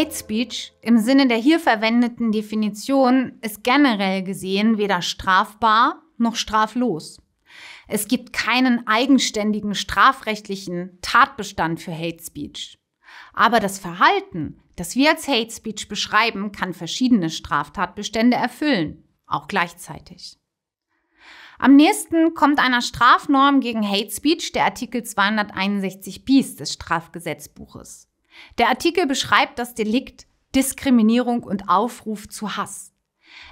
Hate Speech im Sinne der hier verwendeten Definition ist generell gesehen weder strafbar noch straflos. Es gibt keinen eigenständigen strafrechtlichen Tatbestand für Hate Speech. Aber das Verhalten, das wir als Hate Speech beschreiben, kann verschiedene Straftatbestände erfüllen, auch gleichzeitig. Am nächsten kommt einer Strafnorm gegen Hate Speech der Artikel 261 bis des Strafgesetzbuches. Der Artikel beschreibt das Delikt Diskriminierung und Aufruf zu Hass.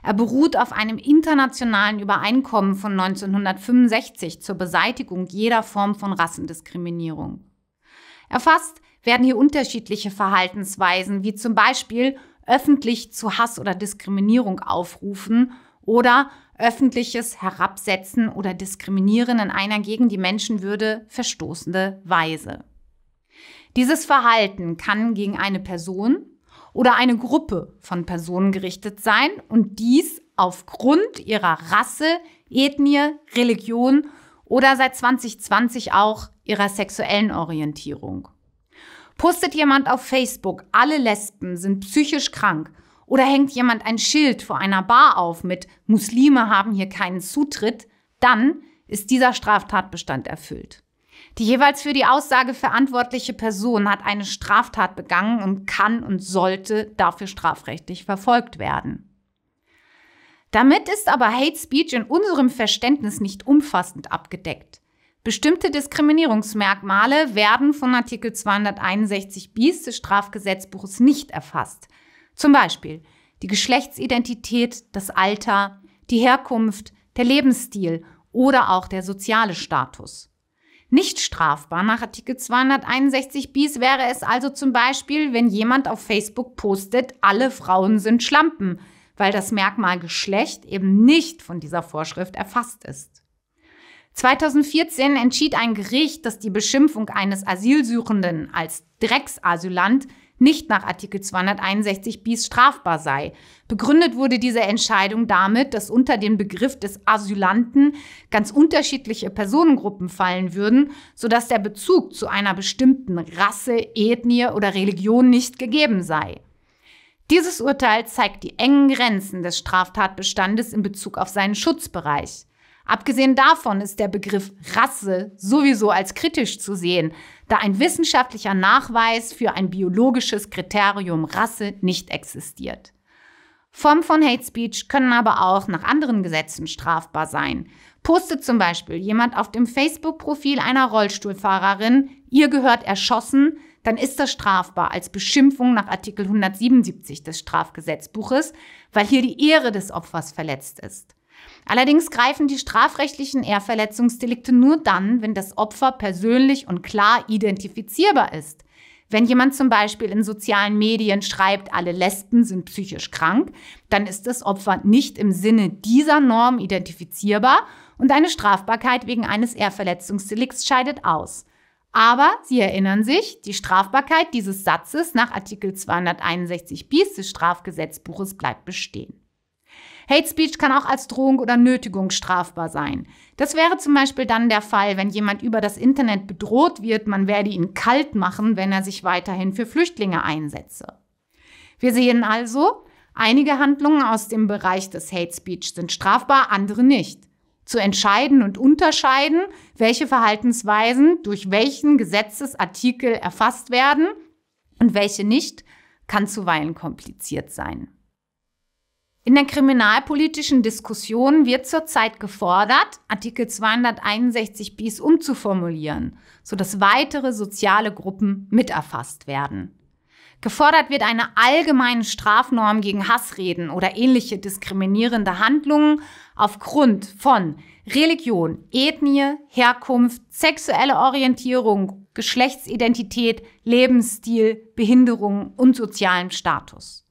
Er beruht auf einem internationalen Übereinkommen von 1965 zur Beseitigung jeder Form von Rassendiskriminierung. Erfasst werden hier unterschiedliche Verhaltensweisen, wie zum Beispiel öffentlich zu Hass oder Diskriminierung aufrufen oder öffentliches Herabsetzen oder Diskriminieren in einer gegen die Menschenwürde verstoßende Weise. Dieses Verhalten kann gegen eine Person oder eine Gruppe von Personen gerichtet sein und dies aufgrund ihrer Rasse, Ethnie, Religion oder seit 2020 auch ihrer sexuellen Orientierung. Postet jemand auf Facebook, alle Lesben sind psychisch krank oder hängt jemand ein Schild vor einer Bar auf mit Muslime haben hier keinen Zutritt, dann ist dieser Straftatbestand erfüllt. Die jeweils für die Aussage verantwortliche Person hat eine Straftat begangen und kann und sollte dafür strafrechtlich verfolgt werden. Damit ist aber Hate Speech in unserem Verständnis nicht umfassend abgedeckt. Bestimmte Diskriminierungsmerkmale werden von Artikel 261 bis des Strafgesetzbuches nicht erfasst. Zum Beispiel die Geschlechtsidentität, das Alter, die Herkunft, der Lebensstil oder auch der soziale Status nicht strafbar. Nach Artikel 261 bis wäre es also zum Beispiel, wenn jemand auf Facebook postet, alle Frauen sind Schlampen, weil das Merkmal Geschlecht eben nicht von dieser Vorschrift erfasst ist. 2014 entschied ein Gericht, dass die Beschimpfung eines Asylsuchenden als Drecksasylant nicht nach Artikel 261 bis strafbar sei. Begründet wurde diese Entscheidung damit, dass unter den Begriff des Asylanten ganz unterschiedliche Personengruppen fallen würden, sodass der Bezug zu einer bestimmten Rasse, Ethnie oder Religion nicht gegeben sei. Dieses Urteil zeigt die engen Grenzen des Straftatbestandes in Bezug auf seinen Schutzbereich. Abgesehen davon ist der Begriff Rasse sowieso als kritisch zu sehen, da ein wissenschaftlicher Nachweis für ein biologisches Kriterium Rasse nicht existiert. Formen von Hate Speech können aber auch nach anderen Gesetzen strafbar sein. Postet zum Beispiel jemand auf dem Facebook-Profil einer Rollstuhlfahrerin, ihr gehört erschossen, dann ist das strafbar als Beschimpfung nach Artikel 177 des Strafgesetzbuches, weil hier die Ehre des Opfers verletzt ist. Allerdings greifen die strafrechtlichen Ehrverletzungsdelikte nur dann, wenn das Opfer persönlich und klar identifizierbar ist. Wenn jemand zum Beispiel in sozialen Medien schreibt, alle Lesben sind psychisch krank, dann ist das Opfer nicht im Sinne dieser Norm identifizierbar und eine Strafbarkeit wegen eines Ehrverletzungsdelikts scheidet aus. Aber Sie erinnern sich, die Strafbarkeit dieses Satzes nach Artikel 261 bis des Strafgesetzbuches bleibt bestehen. Hate Speech kann auch als Drohung oder Nötigung strafbar sein. Das wäre zum Beispiel dann der Fall, wenn jemand über das Internet bedroht wird, man werde ihn kalt machen, wenn er sich weiterhin für Flüchtlinge einsetze. Wir sehen also, einige Handlungen aus dem Bereich des Hate Speech sind strafbar, andere nicht zu entscheiden und unterscheiden, welche Verhaltensweisen durch welchen Gesetzesartikel erfasst werden und welche nicht, kann zuweilen kompliziert sein. In der kriminalpolitischen Diskussion wird zurzeit gefordert, Artikel 261 bis umzuformulieren, sodass weitere soziale Gruppen mit erfasst werden. Gefordert wird eine allgemeine Strafnorm gegen Hassreden oder ähnliche diskriminierende Handlungen aufgrund von Religion, Ethnie, Herkunft, sexuelle Orientierung, Geschlechtsidentität, Lebensstil, Behinderung und sozialem Status.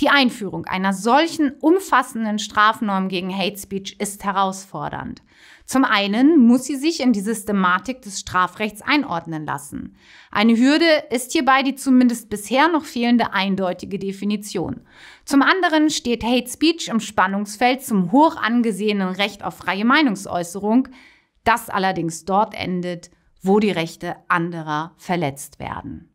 Die Einführung einer solchen umfassenden Strafnorm gegen Hate Speech ist herausfordernd. Zum einen muss sie sich in die Systematik des Strafrechts einordnen lassen. Eine Hürde ist hierbei die zumindest bisher noch fehlende eindeutige Definition. Zum anderen steht Hate Speech im Spannungsfeld zum hoch angesehenen Recht auf freie Meinungsäußerung, das allerdings dort endet, wo die Rechte anderer verletzt werden.